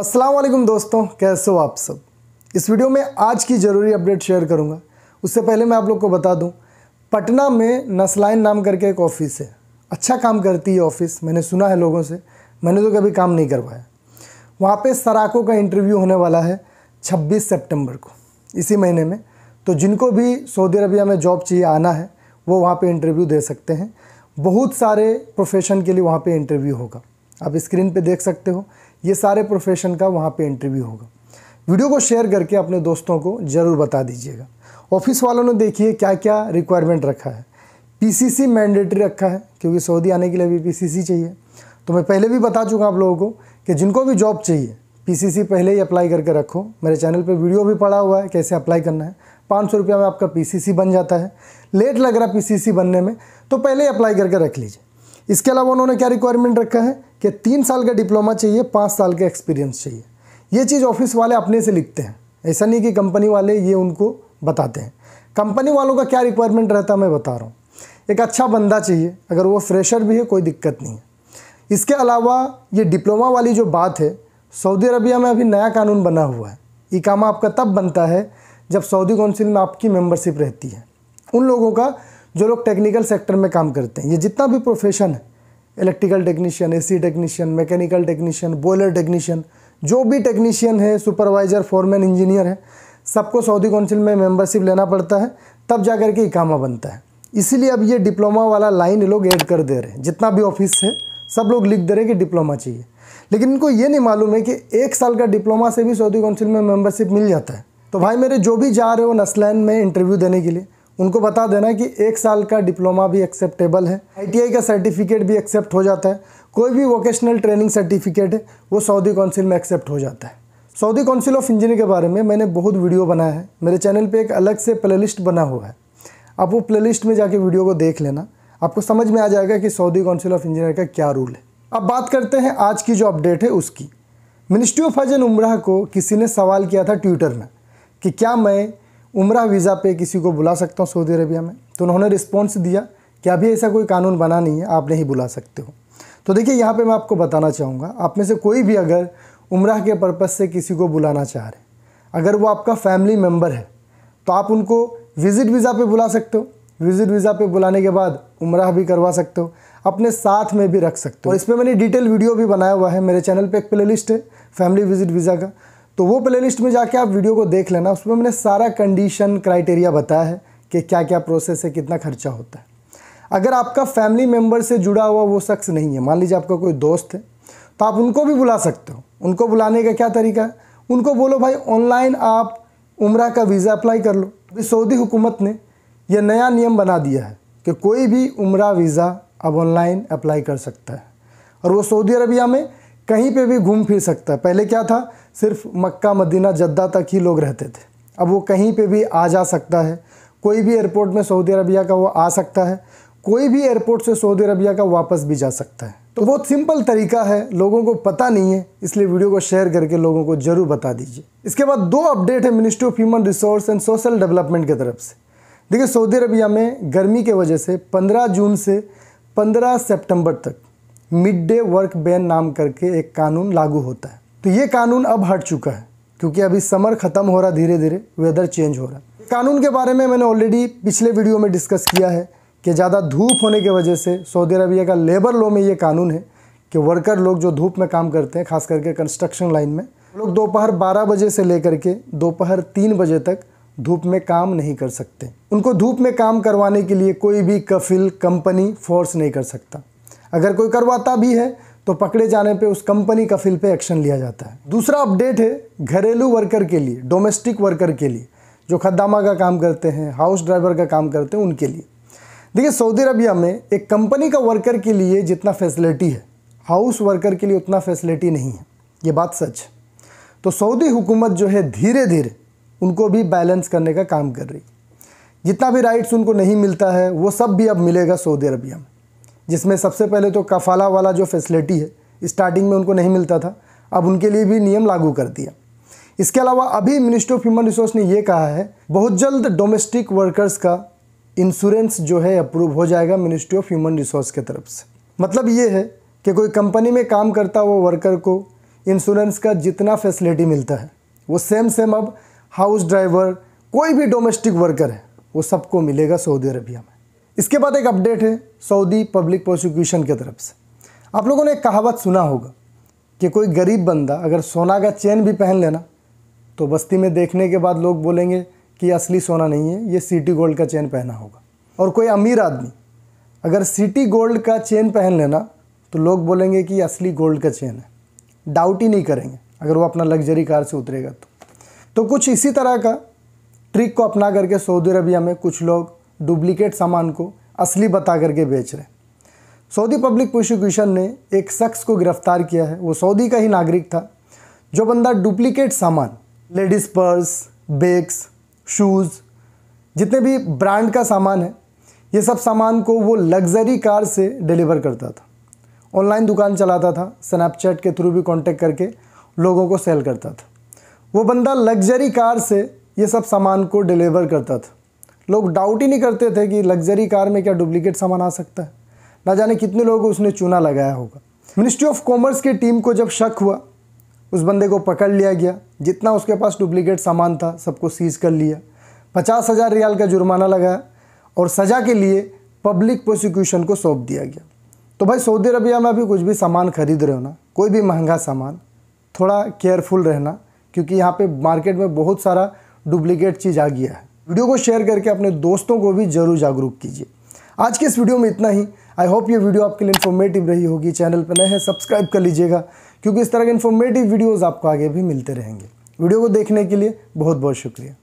अस्सलाम वालेकुम दोस्तों कैसे हो आप सब इस वीडियो में आज की ज़रूरी अपडेट शेयर करूंगा उससे पहले मैं आप लोग को बता दूं पटना में नसलाइन नाम करके एक ऑफ़िस है अच्छा काम करती है ऑफ़िस मैंने सुना है लोगों से मैंने तो कभी काम नहीं करवाया वहाँ पे सराकों का इंटरव्यू होने वाला है 26 सितंबर को इसी महीने में तो जिनको भी सऊदी अरबिया में जॉब चाहिए आना है वो वहाँ पर इंटरव्यू दे सकते हैं बहुत सारे प्रोफेशन के लिए वहाँ पर इंटरव्यू होगा आप स्क्रीन पर देख सकते हो ये सारे प्रोफेशन का वहाँ पे इंटरव्यू होगा वीडियो को शेयर करके अपने दोस्तों को ज़रूर बता दीजिएगा ऑफिस वालों ने देखिए क्या क्या रिक्वायरमेंट रखा है पीसीसी मैंडेटरी रखा है क्योंकि सऊदी आने के लिए भी पीसीसी चाहिए तो मैं पहले भी बता चुका आप लोगों को कि जिनको भी जॉब चाहिए पीसीसी पहले ही अप्लाई करके रखो मेरे चैनल पे वीडियो भी पड़ा हुआ है कैसे अप्लाई करना है पाँच सौ रुपया में आपका पीसीसी बन जाता है लेट लग रहा पीसीसी बनने में तो पहले ही अप्लाई करके रख लीजिए इसके अलावा उन्होंने क्या रिक्वायरमेंट रखा है कि तीन साल का डिप्लोमा चाहिए पाँच साल का एक्सपीरियंस चाहिए ये चीज़ ऑफिस वाले अपने से लिखते हैं ऐसा नहीं कि कंपनी वाले ये उनको बताते हैं कंपनी वालों का क्या रिक्वायरमेंट रहता है मैं बता रहा हूँ एक अच्छा बंदा चाहिए अगर वो फ्रेशर भी है कोई दिक्कत नहीं है इसके अलावा ये डिप्लोमा वाली जो बात है सऊदी अरबिया में अभी नया कानून बना हुआ है काम आपका तब बनता है जब सऊदी काउंसिल में आपकी मेंबरशिप रहती है उन लोगों का जो लोग टेक्निकल सेक्टर में काम करते हैं ये जितना भी प्रोफेशन है electrical technician AC technician mechanical technician boiler technician जो भी टेक्नीशियन है सुपरवाइज़र फॉरमैन इंजीनियर है सबको सऊदी काउंसिल में मेंबरशिप लेना पड़ता है तब जा कर के इकामा बनता है इसीलिए अब ये डिप्लोमा वाला लाइन लोग ऐड कर दे रहे हैं जितना भी ऑफिस है सब लोग लिख दे रहे हैं कि डिप्लोमा चाहिए लेकिन इनको ये नहीं मालूम है कि एक साल का डिप्लोमा से भी सऊदी काउंसिल में मेंबरशिप मिल जाता है तो भाई मेरे जो भी जा रहे हो नस्लैन में इंटरव्यू देने के लिए उनको बता देना कि एक साल का डिप्लोमा भी एक्सेप्टेबल है आईटीआई का सर्टिफिकेट भी एक्सेप्ट हो जाता है कोई भी वोकेशनल ट्रेनिंग सर्टिफिकेट है वो सऊदी काउंसिल में एक्सेप्ट हो जाता है सऊदी काउंसिल ऑफ इंजीनियर के बारे में मैंने बहुत वीडियो बनाया है मेरे चैनल पर एक अलग से प्ले बना हुआ है आप वो प्ले में जाके वीडियो को देख लेना आपको समझ में आ जाएगा कि सऊदी काउंसिल ऑफ इंजीनियर का क्या रूल है अब बात करते हैं आज की जो अपडेट है उसकी मिनिस्ट्री ऑफ हज एंड उम्र को किसी ने सवाल किया था ट्विटर में कि क्या मैं उम्र वीज़ा पे किसी को बुला सकता हूँ सऊदी अरबिया में तो उन्होंने रिस्पॉन्स दिया कि अभी ऐसा कोई कानून बना नहीं है आप नहीं बुला सकते हो तो देखिए यहाँ पे मैं आपको बताना चाहूँगा आप में से कोई भी अगर उम्र के पर्पज़ से किसी को बुलाना चाह रहे अगर वो आपका फैमिली मेम्बर है तो आप उनको विज़िट वीज़ा पे बुला सकते हो विज़िट वीज़ा पे बुलाने के बाद उम्र भी करवा सकते हो अपने साथ में भी रख सकते हो और इसमें मैंने डिटेल वीडियो भी बनाया हुआ है मेरे चैनल पे एक प्लेलिस्ट है फैमिली विज़िट वीज़ा का तो वो प्लेलिस्ट में जाके आप वीडियो को देख लेना उसमें मैंने सारा कंडीशन क्राइटेरिया बताया है कि क्या क्या प्रोसेस है कितना खर्चा होता है अगर आपका फैमिली मेम्बर से जुड़ा हुआ वो शख्स नहीं है मान लीजिए आपका कोई दोस्त है तो आप उनको भी बुला सकते हो उनको बुलाने का क्या तरीका है उनको बोलो भाई ऑनलाइन आप उम्र का वीज़ा अप्लाई कर लो अभी सऊदी हुकूमत ने यह नया नियम बना दिया है कि कोई भी उम्र वीज़ा अब ऑनलाइन अप्लाई कर सकता है और वो सऊदी अरबिया में कहीं पे भी घूम फिर सकता है पहले क्या था सिर्फ मक्का मदीना जद्दा तक ही लोग रहते थे अब वो कहीं पे भी आ जा सकता है कोई भी एयरपोर्ट में सऊदी अरबिया का वो आ सकता है कोई भी एयरपोर्ट से सऊदी अरबिया का वापस भी जा सकता है तो बहुत सिंपल तरीका है लोगों को पता नहीं है इसलिए वीडियो को शेयर करके लोगों को जरूर बता दीजिए इसके बाद दो अपडेट है ministry of human resource and social development की तरफ से देखिए सऊदी अरबिया में गर्मी के वजह से 15 जून से 15 सितंबर तक मिड डे वर्क बैन नाम करके एक कानून लागू होता है तो ये कानून अब हट चुका है क्योंकि अभी समर ख़त्म हो रहा धीरे धीरे वेदर चेंज हो रहा है कानून के बारे में मैंने ऑलरेडी पिछले वीडियो में डिस्कस किया है कि ज़्यादा धूप होने की वजह से सऊदी अरबिया का लेबर लॉ में ये कानून है कि वर्कर लोग जो धूप में काम करते हैं खास करके कंस्ट्रक्शन लाइन में लोग दोपहर 12 बजे से लेकर के दोपहर 3 बजे तक धूप में काम नहीं कर सकते उनको धूप में काम करवाने के लिए कोई भी कफिल कंपनी फोर्स नहीं कर सकता अगर कोई करवाता भी है तो पकड़े जाने पे उस कंपनी का फिल पे एक्शन लिया जाता है दूसरा अपडेट है घरेलू वर्कर के लिए डोमेस्टिक वर्कर के लिए जो खदामा का काम करते हैं हाउस ड्राइवर का काम करते हैं उनके लिए देखिए सऊदी अरबिया में एक कंपनी का वर्कर के लिए जितना फैसिलिटी है हाउस वर्कर के लिए उतना फैसिलिटी नहीं है ये बात सच है तो सऊदी हुकूमत जो है धीरे धीरे उनको भी बैलेंस करने का काम कर रही जितना भी राइट्स उनको नहीं मिलता है वो सब भी अब मिलेगा सऊदी अरबिया में जिसमें सबसे पहले तो कफाला वाला जो फैसिलिटी है स्टार्टिंग में उनको नहीं मिलता था अब उनके लिए भी नियम लागू कर दिया इसके अलावा अभी मिनिस्ट्री ऑफ ह्यूमन रिसोर्स ने यह कहा है बहुत जल्द डोमेस्टिक वर्कर्स का इंश्योरेंस जो है अप्रूव हो जाएगा मिनिस्ट्री ऑफ ह्यूमन रिसोर्स की तरफ से मतलब ये है कि कोई कंपनी में काम करता हुआ वर्कर को इंश्योरेंस का जितना फैसिलिटी मिलता है वो सेम सेम अब हाउस ड्राइवर कोई भी डोमेस्टिक वर्कर है वो सबको मिलेगा सऊदी अरबिया में इसके बाद एक अपडेट है सऊदी पब्लिक प्रोसिक्यूशन की तरफ से आप लोगों ने एक कहावत सुना होगा कि कोई गरीब बंदा अगर सोना का चेन भी पहन लेना तो बस्ती में देखने के बाद लोग बोलेंगे कि असली सोना नहीं है ये सिटी गोल्ड का चेन पहना होगा और कोई अमीर आदमी अगर सिटी गोल्ड का चेन पहन लेना तो लोग बोलेंगे कि असली गोल्ड का चेन है डाउट ही नहीं करेंगे अगर वो अपना लग्जरी कार से उतरेगा तो तो कुछ इसी तरह का ट्रिक को अपना करके सऊदी अरबिया में कुछ लोग डुप्लीकेट सामान को असली बता करके बेच रहे सऊदी पब्लिक प्रोसिक्यूशन ने एक शख्स को गिरफ्तार किया है वो सऊदी का ही नागरिक था जो बंदा डुप्लीकेट सामान लेडीज़ पर्स बेग्स शूज़ जितने भी ब्रांड का सामान है ये सब सामान को वो लग्जरी कार से डिलीवर करता था ऑनलाइन दुकान चलाता था स्नैपचैट के थ्रू भी कांटेक्ट करके लोगों को सेल करता था वो बंदा लग्जरी कार से ये सब सामान को डिलीवर करता था लोग डाउट ही नहीं करते थे कि लग्जरी कार में क्या डुप्लीकेट सामान आ सकता है ना जाने कितने लोगों को उसने चूना लगाया होगा मिनिस्ट्री ऑफ कॉमर्स की टीम को जब शक हुआ उस बंदे को पकड़ लिया गया जितना उसके पास डुप्लीकेट सामान था सबको सीज कर लिया पचास हज़ार रियाल का जुर्माना लगाया और सज़ा के लिए पब्लिक प्रोसिक्यूशन को सौंप दिया गया तो भाई सऊदी अरबिया में अभी कुछ भी सामान खरीद रहे हो ना कोई भी महंगा सामान थोड़ा केयरफुल रहना क्योंकि यहाँ पे मार्केट में बहुत सारा डुप्लीकेट चीज़ आ गया है वीडियो को शेयर करके अपने दोस्तों को भी जरूर जागरूक कीजिए आज के इस वीडियो में इतना ही आई होप ये वीडियो आपके लिए इन्फॉर्मेटिव रही होगी चैनल पर नए हैं सब्सक्राइब कर लीजिएगा क्योंकि इस तरह के इन्फॉर्मेटिव वीडियोज़ आपको आगे भी मिलते रहेंगे वीडियो को देखने के लिए बहुत बहुत शुक्रिया